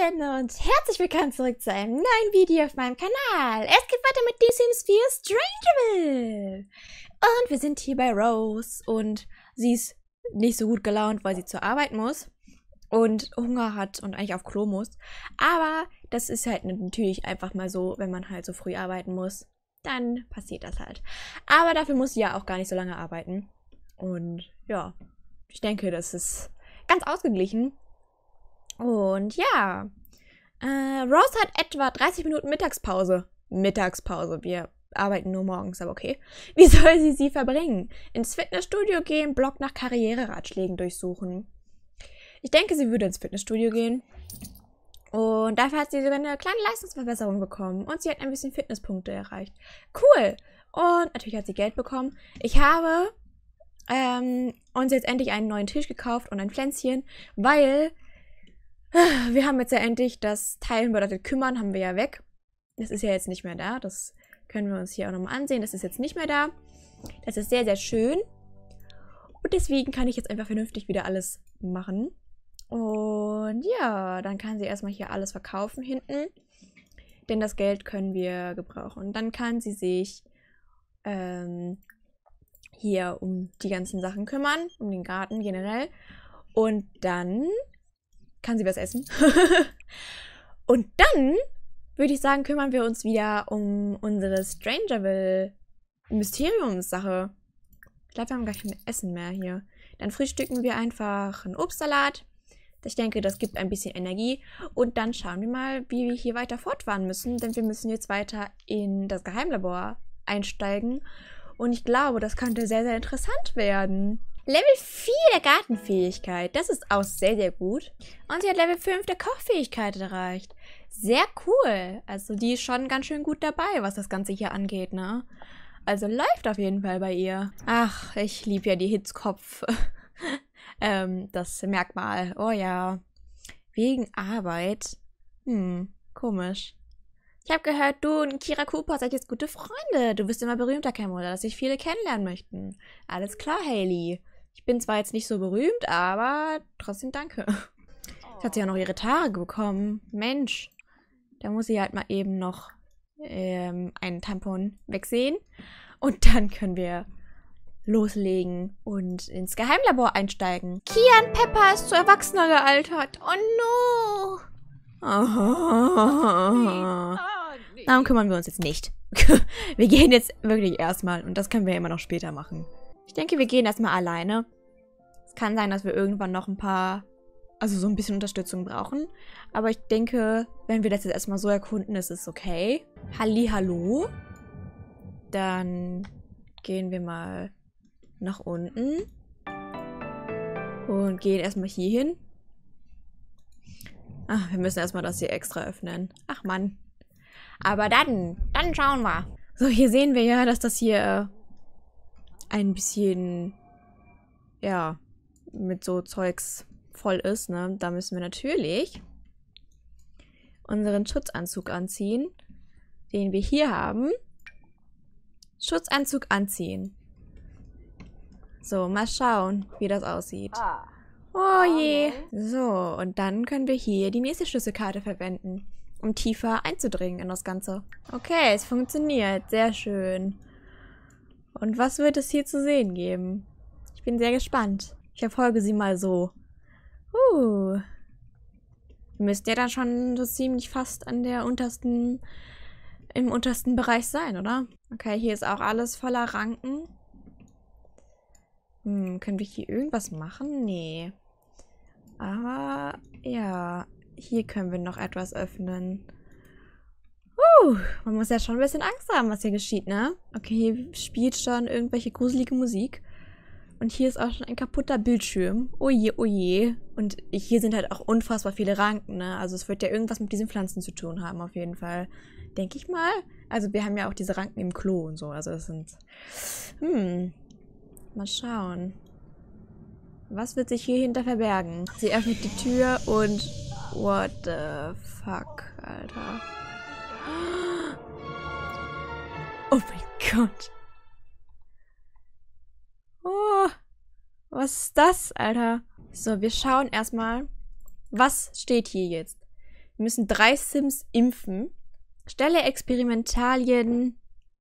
Hallöchen und herzlich willkommen zurück zu einem neuen Video auf meinem Kanal. Es geht weiter mit The Sims 4 Strangerville. Und wir sind hier bei Rose und sie ist nicht so gut gelaunt, weil sie zur Arbeit muss und Hunger hat und eigentlich auf Klo muss. Aber das ist halt natürlich einfach mal so, wenn man halt so früh arbeiten muss, dann passiert das halt. Aber dafür muss sie ja auch gar nicht so lange arbeiten. Und ja, ich denke, das ist ganz ausgeglichen. Und ja, äh, Rose hat etwa 30 Minuten Mittagspause. Mittagspause, wir arbeiten nur morgens, aber okay. Wie soll sie sie verbringen? Ins Fitnessstudio gehen, Blog nach Karriereratschlägen durchsuchen. Ich denke, sie würde ins Fitnessstudio gehen. Und dafür hat sie sogar eine kleine Leistungsverbesserung bekommen. Und sie hat ein bisschen Fitnesspunkte erreicht. Cool. Und natürlich hat sie Geld bekommen. Ich habe ähm, uns jetzt endlich einen neuen Tisch gekauft und ein Pflänzchen, weil wir haben jetzt ja endlich das Teilen bedeutet kümmern, haben wir ja weg. Das ist ja jetzt nicht mehr da. Das können wir uns hier auch nochmal ansehen. Das ist jetzt nicht mehr da. Das ist sehr, sehr schön. Und deswegen kann ich jetzt einfach vernünftig wieder alles machen. Und ja, dann kann sie erstmal hier alles verkaufen hinten. Denn das Geld können wir gebrauchen. Und dann kann sie sich ähm, hier um die ganzen Sachen kümmern, um den Garten generell. Und dann kann sie was essen. und dann würde ich sagen, kümmern wir uns wieder um unsere Strangerville-Mysteriumssache. Ich glaube, wir haben gar kein Essen mehr hier. Dann frühstücken wir einfach einen Obstsalat. Ich denke, das gibt ein bisschen Energie. Und dann schauen wir mal, wie wir hier weiter fortfahren müssen, denn wir müssen jetzt weiter in das Geheimlabor einsteigen. Und ich glaube, das könnte sehr, sehr interessant werden. Level 4 der Gartenfähigkeit. Das ist auch sehr, sehr gut. Und sie hat Level 5 der Kochfähigkeit erreicht. Sehr cool. Also die ist schon ganz schön gut dabei, was das Ganze hier angeht, ne? Also läuft auf jeden Fall bei ihr. Ach, ich liebe ja die Hitzkopf. ähm, das Merkmal. Oh ja. Wegen Arbeit. Hm, komisch. Ich habe gehört, du und Kira Cooper seid jetzt gute Freunde. Du bist immer berühmter, oder? dass sich viele kennenlernen möchten. Alles klar, Haley. Ich bin zwar jetzt nicht so berühmt, aber trotzdem danke. Jetzt hat sie ja noch ihre Tage bekommen. Mensch. Da muss sie halt mal eben noch ähm, einen Tampon wegsehen. Und dann können wir loslegen und ins Geheimlabor einsteigen. Kian Pepper ist zu Erwachsener gealtert. Oh no! Darum kümmern wir uns jetzt nicht. wir gehen jetzt wirklich erstmal und das können wir immer noch später machen. Ich denke, wir gehen erstmal alleine. Es kann sein, dass wir irgendwann noch ein paar, also so ein bisschen Unterstützung brauchen. Aber ich denke, wenn wir das jetzt erstmal so erkunden, ist es okay. Hallihallo. Dann gehen wir mal nach unten. Und gehen erstmal hier hin. Ach, wir müssen erstmal das hier extra öffnen. Ach Mann. Aber dann, dann schauen wir. So, hier sehen wir ja, dass das hier äh, ein bisschen, ja, mit so Zeugs voll ist, ne? Da müssen wir natürlich unseren Schutzanzug anziehen, den wir hier haben. Schutzanzug anziehen. So, mal schauen, wie das aussieht. Ah. Oh, oh je. So, und dann können wir hier die nächste Schlüsselkarte verwenden, um tiefer einzudringen in das Ganze. Okay, es funktioniert. Sehr schön. Und was wird es hier zu sehen geben? Ich bin sehr gespannt. Ich verfolge sie mal so. Uh. Müsste ja dann schon so ziemlich fast an der untersten, im untersten Bereich sein, oder? Okay, hier ist auch alles voller Ranken. Hm, können wir hier irgendwas machen? Nee. Aber ja, hier können wir noch etwas öffnen man muss ja schon ein bisschen Angst haben, was hier geschieht, ne? Okay, hier spielt schon irgendwelche gruselige Musik. Und hier ist auch schon ein kaputter Bildschirm. Oje, oje. Und hier sind halt auch unfassbar viele Ranken, ne? Also es wird ja irgendwas mit diesen Pflanzen zu tun haben, auf jeden Fall. Denke ich mal. Also wir haben ja auch diese Ranken im Klo und so. Also das sind... Hm. Mal schauen. Was wird sich hier hinter verbergen? Sie öffnet die Tür und... What the fuck, Alter. Oh mein Gott. Oh, was ist das, Alter? So, wir schauen erstmal, was steht hier jetzt? Wir müssen drei Sims impfen. Stelle Experimentalien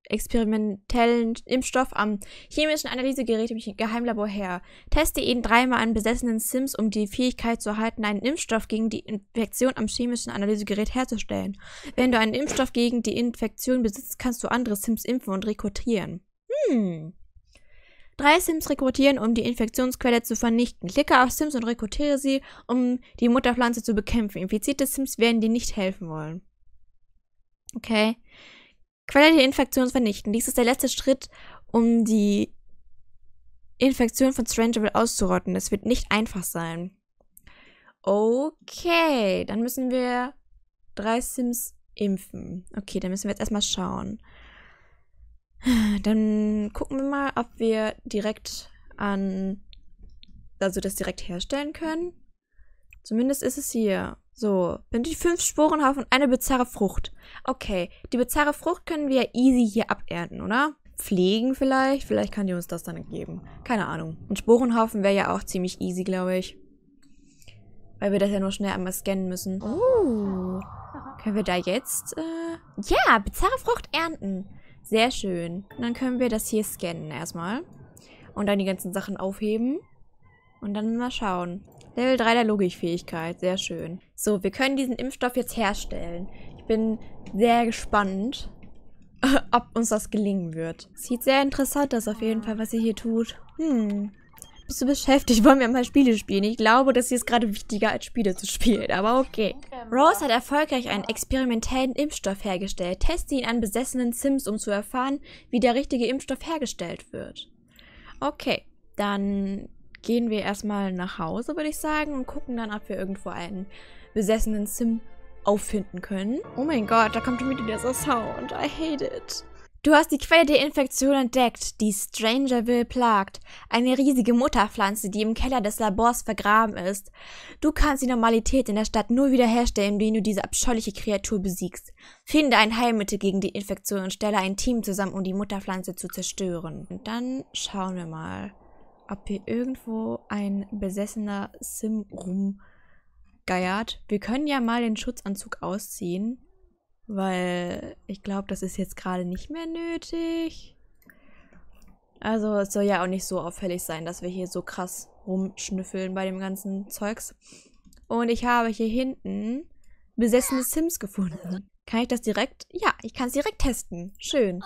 experimentellen Impfstoff am chemischen Analysegerät im Geheimlabor her. Teste ihn dreimal an besessenen Sims, um die Fähigkeit zu erhalten, einen Impfstoff gegen die Infektion am chemischen Analysegerät herzustellen. Wenn du einen Impfstoff gegen die Infektion besitzt, kannst du andere Sims impfen und rekrutieren. Hm. Drei Sims rekrutieren, um die Infektionsquelle zu vernichten. Klicke auf Sims und rekrutiere sie, um die Mutterpflanze zu bekämpfen. Infizierte Sims werden dir nicht helfen wollen. Okay. Quelle der Infektion vernichten. Dies ist der letzte Schritt, um die Infektion von Strangeable auszurotten. Es wird nicht einfach sein. Okay, dann müssen wir drei Sims impfen. Okay, dann müssen wir jetzt erstmal schauen. Dann gucken wir mal, ob wir direkt an, also das direkt herstellen können. Zumindest ist es hier. So, bin die fünf Sporenhaufen und eine bizarre Frucht. Okay, die bizarre Frucht können wir easy hier abernten, oder? Pflegen vielleicht? Vielleicht kann die uns das dann geben. Keine Ahnung. Ein Sporenhaufen wäre ja auch ziemlich easy, glaube ich. Weil wir das ja nur schnell einmal scannen müssen. Oh. Können wir da jetzt... Äh ja, bizarre Frucht ernten. Sehr schön. Und dann können wir das hier scannen erstmal. Und dann die ganzen Sachen aufheben. Und dann mal schauen. Level 3 der Logikfähigkeit, sehr schön. So, wir können diesen Impfstoff jetzt herstellen. Ich bin sehr gespannt, ob uns das gelingen wird. Sieht sehr interessant aus auf jeden Fall, was ihr hier tut. Hm, bist du beschäftigt? Wollen wir mal Spiele spielen? Ich glaube, das hier ist gerade wichtiger, als Spiele zu spielen, aber okay. Rose hat erfolgreich einen experimentellen Impfstoff hergestellt. Teste ihn an besessenen Sims, um zu erfahren, wie der richtige Impfstoff hergestellt wird. Okay, dann gehen wir erstmal nach Hause, würde ich sagen, und gucken dann, ob wir irgendwo einen besessenen Sim auffinden können. Oh mein Gott, da kommt schon wieder dieser Sound. I hate it. Du hast die Quelle der Infektion entdeckt, die Strangerville plagt. Eine riesige Mutterpflanze, die im Keller des Labors vergraben ist. Du kannst die Normalität in der Stadt nur wiederherstellen, indem du diese abscheuliche Kreatur besiegst. Finde ein Heilmittel gegen die Infektion und stelle ein Team zusammen, um die Mutterpflanze zu zerstören. Und dann schauen wir mal ob hier irgendwo ein besessener Sim rumgeiert. Wir können ja mal den Schutzanzug ausziehen, weil ich glaube, das ist jetzt gerade nicht mehr nötig. Also es soll ja auch nicht so auffällig sein, dass wir hier so krass rumschnüffeln bei dem ganzen Zeugs. Und ich habe hier hinten besessene Sims gefunden. Kann ich das direkt? Ja, ich kann es direkt testen. Schön.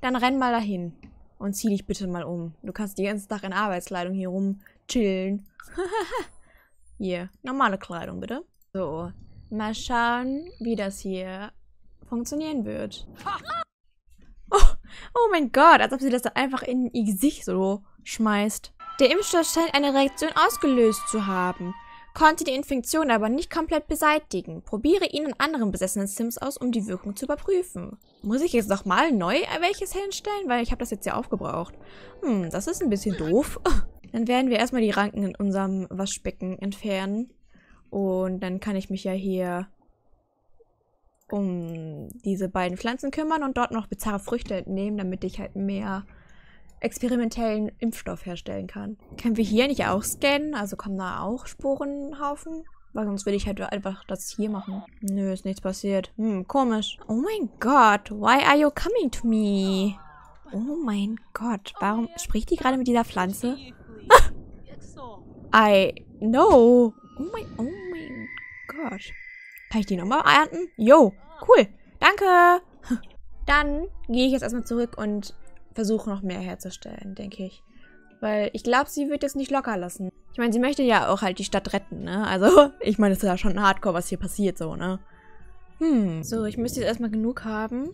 Dann renn mal dahin und zieh dich bitte mal um. Du kannst den ganzen Tag in Arbeitskleidung hier rum chillen. hier, yeah. normale Kleidung bitte. So, mal schauen, wie das hier funktionieren wird. Oh, oh mein Gott, als ob sie das dann einfach in ihr Gesicht so schmeißt. Der Impfstoff scheint eine Reaktion ausgelöst zu haben konnte die Infektion aber nicht komplett beseitigen. Probiere ihn in anderen besessenen Sims aus, um die Wirkung zu überprüfen. Muss ich jetzt nochmal neu welches hinstellen? Weil ich habe das jetzt ja aufgebraucht. Hm, das ist ein bisschen doof. Dann werden wir erstmal die Ranken in unserem Waschbecken entfernen. Und dann kann ich mich ja hier um diese beiden Pflanzen kümmern und dort noch bizarre Früchte entnehmen, damit ich halt mehr experimentellen Impfstoff herstellen kann. Können wir hier nicht auch scannen? Also kommen da auch Sporenhaufen? Weil sonst würde ich halt einfach das hier machen. Nö, ist nichts passiert. Hm, komisch. Oh mein Gott, why are you coming to me? Oh mein Gott, warum spricht die gerade mit dieser Pflanze? I know. Oh mein, oh mein Gott. Kann ich die nochmal ernten? Yo, cool. Danke. Dann gehe ich jetzt erstmal zurück und versuche noch mehr herzustellen, denke ich. Weil ich glaube, sie wird jetzt nicht locker lassen. Ich meine, sie möchte ja auch halt die Stadt retten, ne? Also, ich meine, es ist ja schon hardcore, was hier passiert, so, ne? Hm. So, ich müsste jetzt erstmal genug haben.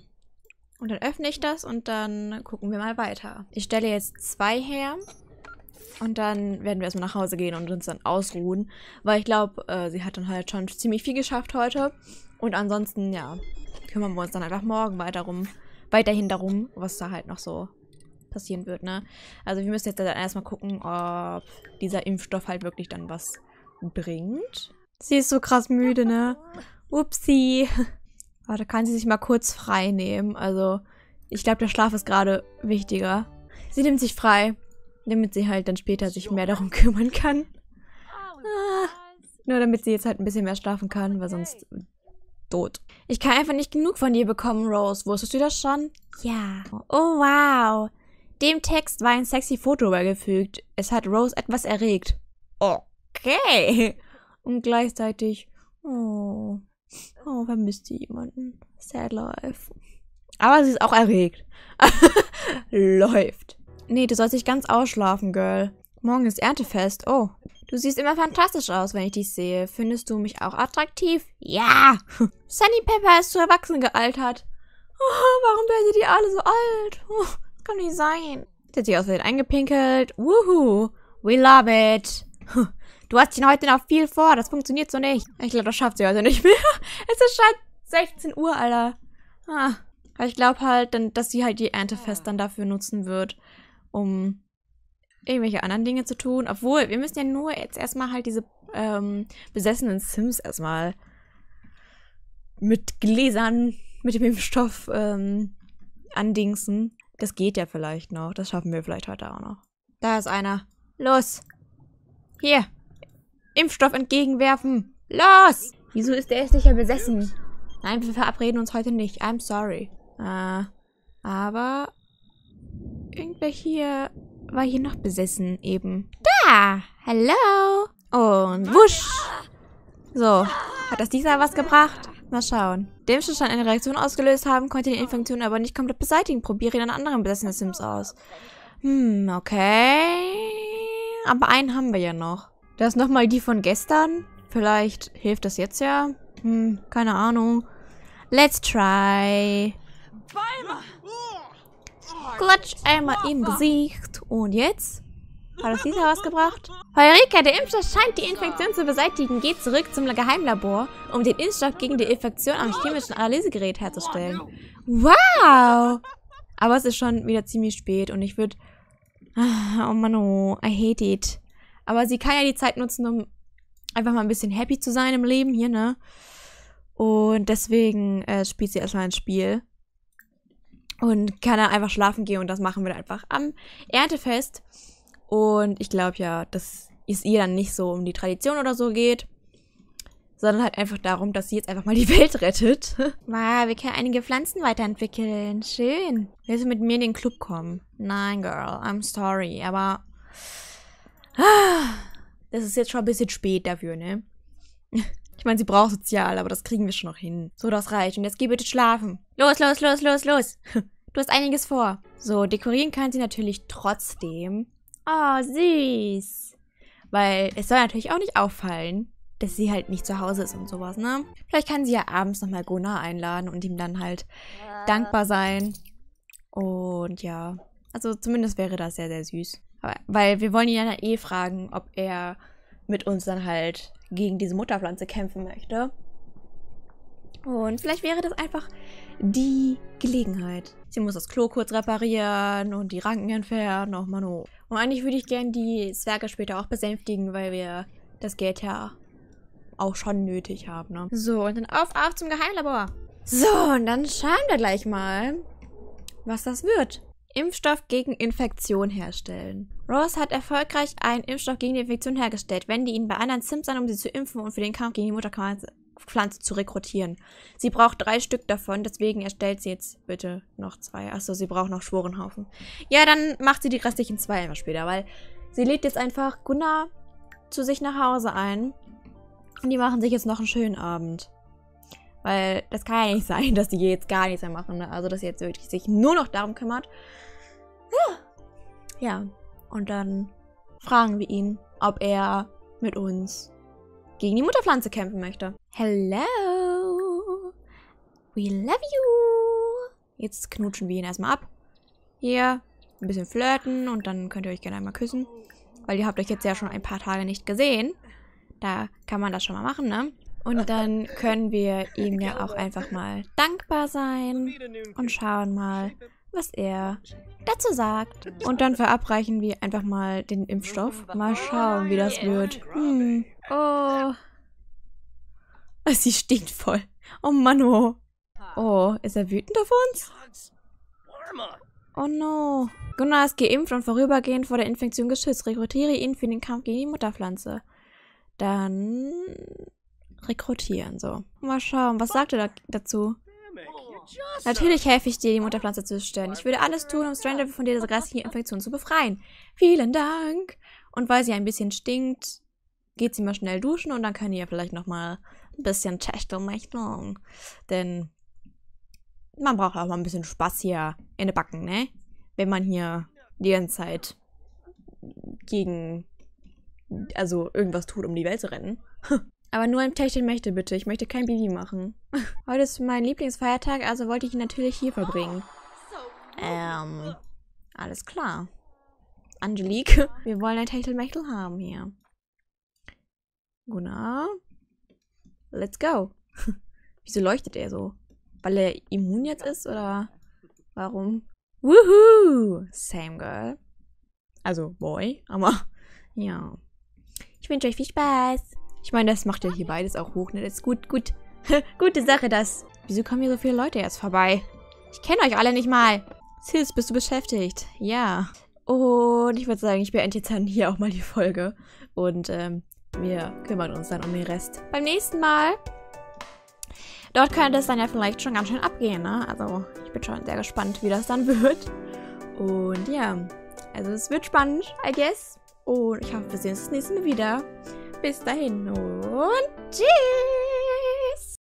Und dann öffne ich das und dann gucken wir mal weiter. Ich stelle jetzt zwei her. Und dann werden wir erstmal nach Hause gehen und uns dann ausruhen. Weil ich glaube, äh, sie hat dann halt schon ziemlich viel geschafft heute. Und ansonsten, ja, kümmern wir uns dann einfach morgen weiter rum weiterhin darum, was da halt noch so passieren wird, ne? Also wir müssen jetzt dann erstmal gucken, ob dieser Impfstoff halt wirklich dann was bringt. Sie ist so krass müde, ne? Upsi. Warte, kann sie sich mal kurz frei nehmen. Also ich glaube, der Schlaf ist gerade wichtiger. Sie nimmt sich frei, damit sie halt dann später sich mehr darum kümmern kann. Ah, nur damit sie jetzt halt ein bisschen mehr schlafen kann, weil sonst tot. Ich kann einfach nicht genug von dir bekommen, Rose. Wusstest du das schon? Ja. Oh, wow. Dem Text war ein sexy Foto beigefügt. Es hat Rose etwas erregt. Okay. Und gleichzeitig, oh, oh, vermisst sie jemanden. Sad life. Aber sie ist auch erregt. Läuft. Nee, du sollst dich ganz ausschlafen, Girl. Morgen ist Erntefest. Oh. Du siehst immer fantastisch aus, wenn ich dich sehe. Findest du mich auch attraktiv? Ja! Sunny Pepper ist zu erwachsen gealtert. Oh, warum werden die alle so alt? Oh, kann nicht sein. Sie hat sich aus eingepinkelt. Wuhu! We love it! Du hast ihn heute noch viel vor. Das funktioniert so nicht. Ich glaube, das schafft sie heute nicht mehr. Es ist schon 16 Uhr, Alter. Ah. Ich glaube halt, dass sie halt die Erntefest dann dafür nutzen wird, um irgendwelche anderen Dinge zu tun. Obwohl, wir müssen ja nur jetzt erstmal halt diese ähm, besessenen Sims erstmal mit Gläsern, mit dem Impfstoff ähm, andingsen. Das geht ja vielleicht noch. Das schaffen wir vielleicht heute auch noch. Da ist einer. Los! Hier! Impfstoff entgegenwerfen! Los! Wieso ist der Ästlicher besessen? Nein, wir verabreden uns heute nicht. I'm sorry. Äh, aber irgendwer hier war hier noch besessen eben? Da! Hallo! Und wusch! So, hat das diesmal was gebracht? Mal schauen. Dem Zustand eine Reaktion ausgelöst haben, konnte die Infektion aber nicht komplett beseitigen. Probiere ihn an anderen besessenen Sims aus. Hm, okay. Aber einen haben wir ja noch. Das ist nochmal die von gestern. Vielleicht hilft das jetzt ja. Hm, keine Ahnung. Let's try. Klatsch einmal im Gesicht. Und jetzt? Hat das diesmal was gebracht? Heureka, der Impfstoff scheint die Infektion zu beseitigen. Geht zurück zum Geheimlabor, um den Impfstoff gegen die Infektion am chemischen Analysegerät herzustellen. Wow! Aber es ist schon wieder ziemlich spät und ich würde... Ah, oh Mann, oh, I hate it. Aber sie kann ja die Zeit nutzen, um einfach mal ein bisschen happy zu sein im Leben hier, ne? Und deswegen äh, spielt sie erstmal ein Spiel und kann dann einfach schlafen gehen und das machen wir dann einfach am Erntefest. Und ich glaube ja, dass es ihr dann nicht so um die Tradition oder so geht, sondern halt einfach darum, dass sie jetzt einfach mal die Welt rettet. Wow, wir können einige Pflanzen weiterentwickeln. Schön. Willst du mit mir in den Club kommen? Nein, Girl, I'm sorry, aber ah, das ist jetzt schon ein bisschen spät dafür, ne? Ich meine, sie braucht sozial, aber das kriegen wir schon noch hin. So, das reicht. Und jetzt geh bitte schlafen. Los, los, los, los, los. Du hast einiges vor. So, dekorieren kann sie natürlich trotzdem. Oh, süß. Weil es soll natürlich auch nicht auffallen, dass sie halt nicht zu Hause ist und sowas, ne? Vielleicht kann sie ja abends nochmal Gunnar einladen und ihm dann halt ja. dankbar sein. Und ja, also zumindest wäre das sehr, sehr süß. Aber, weil wir wollen ihn ja eh fragen, ob er mit uns dann halt gegen diese Mutterpflanze kämpfen möchte. Und vielleicht wäre das einfach die Gelegenheit. Sie muss das Klo kurz reparieren und die Ranken entfernen. Oh Mann, oh. Und eigentlich würde ich gerne die Zwerge später auch besänftigen, weil wir das Geld ja auch schon nötig haben. Ne? So, und dann auf, auf zum Geheimlabor. So, und dann schauen wir gleich mal, was das wird. Impfstoff gegen Infektion herstellen. Ross hat erfolgreich einen Impfstoff gegen die Infektion hergestellt, wendet ihn bei anderen Sims an, um sie zu impfen und für den Kampf gegen die Mutterpflanze zu rekrutieren. Sie braucht drei Stück davon, deswegen erstellt sie jetzt bitte noch zwei. Achso, sie braucht noch Schworenhaufen. Ja, dann macht sie die restlichen zwei immer später, weil sie lädt jetzt einfach Gunnar zu sich nach Hause ein. Und die machen sich jetzt noch einen schönen Abend. Weil das kann ja nicht sein, dass die jetzt gar nichts mehr machen. Ne? Also, dass sie jetzt wirklich sich nur noch darum kümmert. Ja. ja. Und dann fragen wir ihn, ob er mit uns gegen die Mutterpflanze kämpfen möchte. Hello! We love you! Jetzt knutschen wir ihn erstmal ab. Hier, ein bisschen flirten und dann könnt ihr euch gerne einmal küssen. Weil ihr habt euch jetzt ja schon ein paar Tage nicht gesehen. Da kann man das schon mal machen, ne? Und dann können wir ihm ja auch einfach mal dankbar sein und schauen mal, was er dazu sagt. Und dann verabreichen wir einfach mal den Impfstoff. Mal schauen, wie das wird. Hm. Oh. Sie stinkt voll. Oh Mann, oh. Oh, ist er wütend auf uns? Oh no. Gunnar ist geimpft und vorübergehend vor der Infektion geschützt. Rekrutiere ihn für den Kampf gegen die Mutterpflanze. Dann rekrutieren. So, mal schauen, was sagt er da dazu? Natürlich helfe ich dir, die Mutterpflanze zu stellen. Ich würde alles tun, um Stranger von dieser grässlichen Infektion zu befreien. Vielen Dank. Und weil sie ein bisschen stinkt, geht sie mal schnell duschen und dann kann ihr vielleicht nochmal ein bisschen Techtelmechtung. Denn man braucht auch mal ein bisschen Spaß hier in den Backen, ne? Wenn man hier die ganze Zeit gegen, also irgendwas tut, um die Welt zu rennen. Aber nur ein Täschchen möchte bitte. Ich möchte kein Baby machen. Heute ist mein Lieblingsfeiertag, also wollte ich ihn natürlich hier verbringen. Ähm, alles klar. Angelique, wir wollen ein Techtelmechtel haben hier. Gunnar, let's go. Wieso leuchtet er so? Weil er immun jetzt ist oder warum? Woohoo! Same girl. Also boy, aber ja. Ich wünsche euch viel Spaß. Ich meine, das macht ja hier beides auch hoch, ne? Das ist gut, gut. Gute Sache, das. Wieso kommen hier so viele Leute jetzt vorbei? Ich kenne euch alle nicht mal. Sis, bist du beschäftigt? Ja. Und ich würde sagen, ich beende jetzt dann hier auch mal die Folge. Und ähm, wir kümmern uns dann um den Rest. Beim nächsten Mal. Dort könnte es dann ja vielleicht schon ganz schön abgehen, ne? Also, ich bin schon sehr gespannt, wie das dann wird. Und ja, also es wird spannend, I guess. Und ich hoffe, wir sehen uns das nächste Mal wieder bis dahin und tschüss.